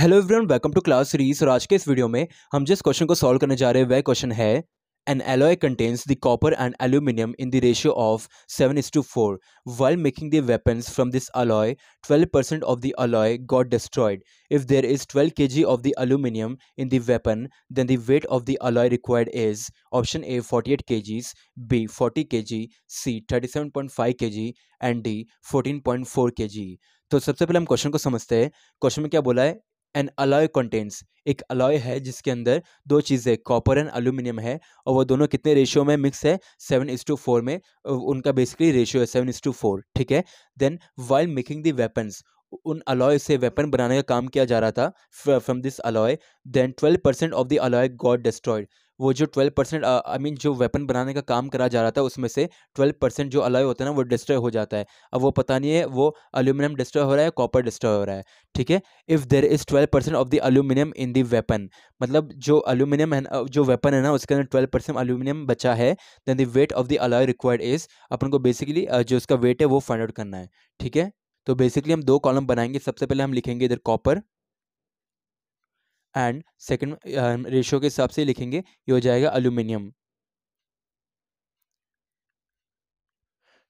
hello everyone welcome to class series और आज के इस वीडियो में हम जिस क्वेश्चन को सॉल्व करने जा रहे हैं वह क्वेश्चन है an alloy contains the copper and aluminium in the ratio of seven is to four while making the weapons from this alloy twelve percent of the alloy got destroyed if there is twelve K G of the aluminium in the weapon then the weight of the alloy required is option A forty eight K Gs B forty K G C thirty seven point five K ji and D fourteen point four K G तो सबसे पहले हम question को समझते हैं question में क्या बोला है एन अलॉय कंटेंट्स एक अलॉय है जिसके अंदर दो चीज़ें कॉपर एंड अल्यूमिनियम है और वो दोनों कितने रेशियो में मिक्स है सेवन इज टू फोर में उनका बेसिकली रेशियो है सेवन इज टू फोर ठीक है then while making the weapons उन अलॉय से वेपन बनाने का काम किया जा रहा था from this alloy then twelve percent of the alloy got destroyed वो जो ट्वेल्व परसेंट आई मीन जो वेपन बनाने का काम करा जा रहा था उसमें से ट्वेल्व परसेंट जो अलॉय होता है ना वो डिस्ट्रॉय हो जाता है अब वो पता नहीं है वो अल्यूमिनियम डिस्ट्रॉय हो रहा है कॉपर डिस्ट्रॉय हो रहा है ठीक है if there is twelve percent of the aluminium in the weapon मतलब जो अल्यूमिनियम है जो वेपन है ना उसके अंदर ट्वेल्व परसेंट अल्यूमिनियम बचा है then the weight of the alloy required is अपन को बेसिकली जो उसका वेट है वो फाइंड आउट करना है ठीक है तो बेसिकली हम दो कॉलम बनाएंगे सबसे पहले हम लिखेंगे इधर कॉपर एंड सेकेंड रेशियो के हिसाब से लिखेंगे ये हो जाएगा अल्यूमिनियम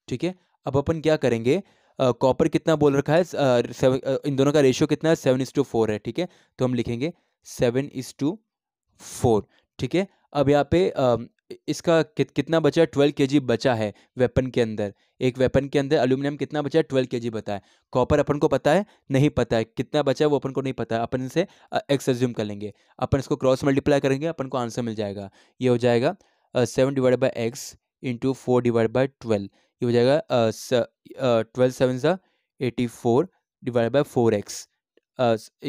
ठीक है अब अपन क्या करेंगे कॉपर uh, कितना बोल रखा है uh, seven, uh, इन दोनों का रेशियो कितना है सेवन इज टू फोर है ठीक है तो हम लिखेंगे सेवन इज टू फोर ठीक है अब यहाँ पे इसका कितना बचा है ट्वेल्व के बचा है वेपन के अंदर एक वेपन के अंदर एल्यूमिनियम कितना बचा है ट्वेल्व के जी है कॉपर अपन को पता है नहीं पता है कितना बचा है वो अपन को नहीं पता है अपन इसे एक्स एज्यूम कर लेंगे अपन इसको क्रॉस मल्टीप्लाई करेंगे अपन को आंसर मिल जाएगा ये हो जाएगा seven divide by x into four divide by twelve ये हो जाएगा ट्वेल्व सेवन सा eighty four divide by four x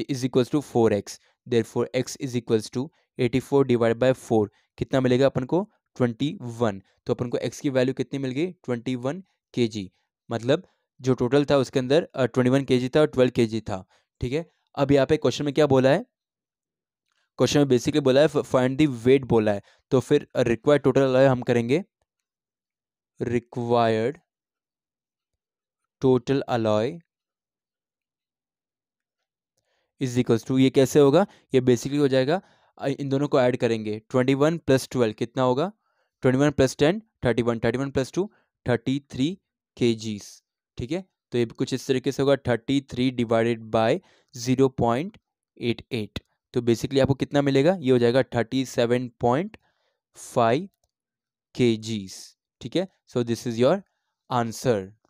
is equals to four x there four x is equals to eighty four divide by four कितना मिलेगा अपन को twenty one तो अपन को x की वैल्यू कितनी मिल गई ट्वेंटी वन के जी मतलब जो टोटल था उसके अंदर ट्वेंटी वन के जी था और ट्वेल्व के जी था ठीक है अब यहाँ पे क्वेश्चन में क्या बोला है क्वेश्चन में बेसिकली बोला है फाइंड दी वेट बोला है तो फिर रिक्वायर्ड टोटल हम करेंगे required total alloy is equals to ये कैसे होगा ये बेसिकली हो जाएगा इन दोनों को ऐड करेंगे ट्वेंटी वन प्लस ट्वेल्व कितना होगा twenty one plus ten thirty one thirty one plus two thirty three K Gs ठीक है तो ये कुछ इस तरीके से होगा thirty three divided by zero point eight eight तो बेसिकली आपको कितना मिलेगा ये हो जाएगा थर्टी सेवन पॉइंट फाइव के जीस ठीक है so this is your answer